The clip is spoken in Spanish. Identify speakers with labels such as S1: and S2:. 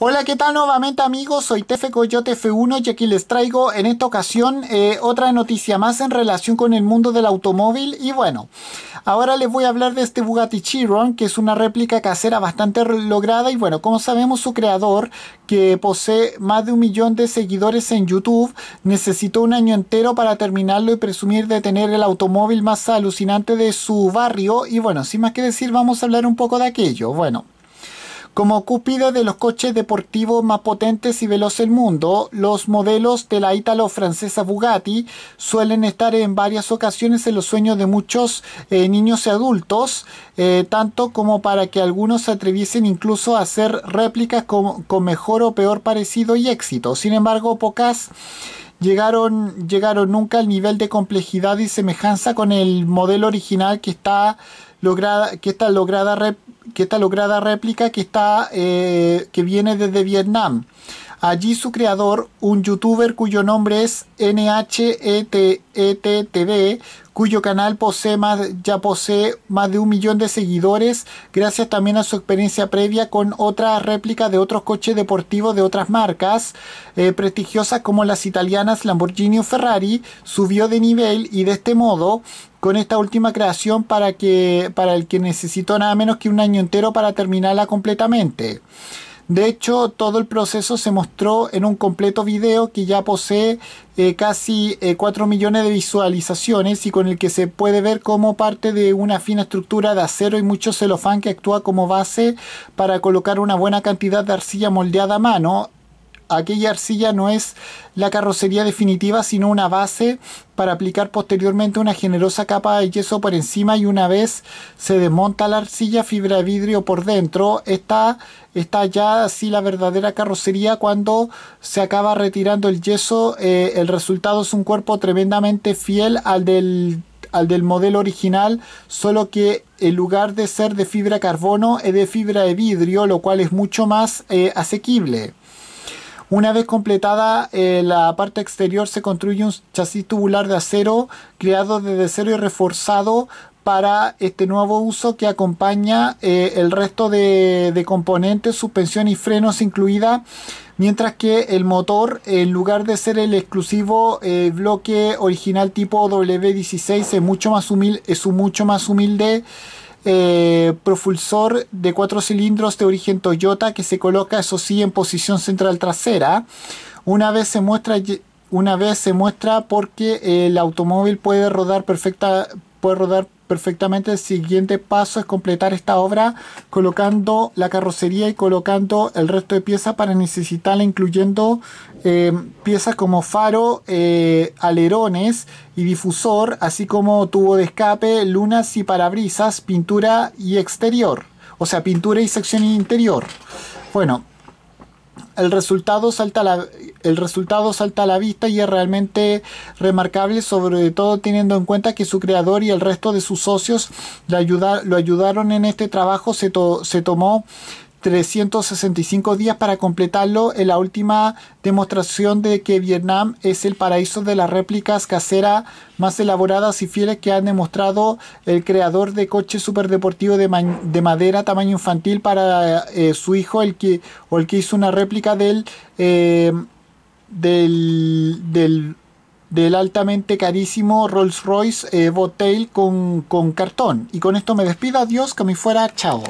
S1: Hola, ¿qué tal nuevamente amigos? Soy Tefe Coyote F1 y aquí les traigo en esta ocasión eh, otra noticia más en relación con el mundo del automóvil y bueno, ahora les voy a hablar de este Bugatti Chiron que es una réplica casera bastante lograda y bueno, como sabemos su creador que posee más de un millón de seguidores en YouTube necesitó un año entero para terminarlo y presumir de tener el automóvil más alucinante de su barrio y bueno, sin más que decir vamos a hablar un poco de aquello, bueno. Como cúpida de los coches deportivos más potentes y veloces del mundo, los modelos de la ítalo-francesa Bugatti suelen estar en varias ocasiones en los sueños de muchos eh, niños y adultos, eh, tanto como para que algunos se atreviesen incluso a hacer réplicas con, mejor o peor parecido y éxito. Sin embargo, pocas llegaron, llegaron nunca al nivel de complejidad y semejanza con el modelo original que está lograda, que está lograda que esta lograda réplica que, está, eh, que viene desde Vietnam. Allí su creador, un youtuber cuyo nombre es NHETETV, cuyo canal posee más, ya posee más de un millón de seguidores, gracias también a su experiencia previa con otras réplicas de otros coches deportivos de otras marcas eh, prestigiosas como las italianas Lamborghini o Ferrari, subió de nivel y de este modo con esta última creación para, que, para el que necesitó nada menos que un año entero para terminarla completamente. De hecho, todo el proceso se mostró en un completo video que ya posee eh, casi 4 eh, millones de visualizaciones y con el que se puede ver como parte de una fina estructura de acero y mucho celofán que actúa como base para colocar una buena cantidad de arcilla moldeada a mano aquella arcilla no es la carrocería definitiva, sino una base para aplicar posteriormente una generosa capa de yeso por encima y una vez se desmonta la arcilla fibra de vidrio por dentro, está, está ya así la verdadera carrocería cuando se acaba retirando el yeso, eh, el resultado es un cuerpo tremendamente fiel al del modelo original, solo que en lugar de ser de fibra carbono es de fibra de vidrio, lo cual es mucho más eh, asequible. Una vez completada eh, la parte exterior se construye un chasis tubular de acero creado desde cero y reforzado para este nuevo uso que acompaña eh, el resto de, componentes, suspensión y frenos incluida, mientras que el motor, en lugar de ser el exclusivo eh, bloque original tipo W16, es es mucho más humilde eh, profulsor de cuatro cilindros de origen Toyota que se coloca, eso sí, en posición central trasera. Una vez se muestra, una vez se muestra porque el automóvil puede rodar perfecta, puede rodar perfectamente, el siguiente paso es completar esta obra colocando la carrocería y colocando el resto de piezas para necesitarla, incluyendo eh, piezas como faro, eh, alerones y difusor, así como tubo de escape, lunas y parabrisas, pintura y exterior. O sea, pintura y sección interior. Bueno, el resultado salta a la, el resultado salta a la vista y es realmente remarcable, sobre todo teniendo en cuenta que su creador y el resto de sus socios lo ayudaron en este trabajo. Se, se tomó 365 días para completarlo en la última demostración de que Vietnam es el paraíso de las réplicas caseras más elaboradas y fieles que han demostrado el creador de coches superdeportivo de, de madera tamaño infantil para eh, su hijo, el que, el que hizo una réplica del, eh, del, altamente carísimo Rolls Royce eh, con, con cartón. Y con esto me despido, adiós, que me fuera, chao.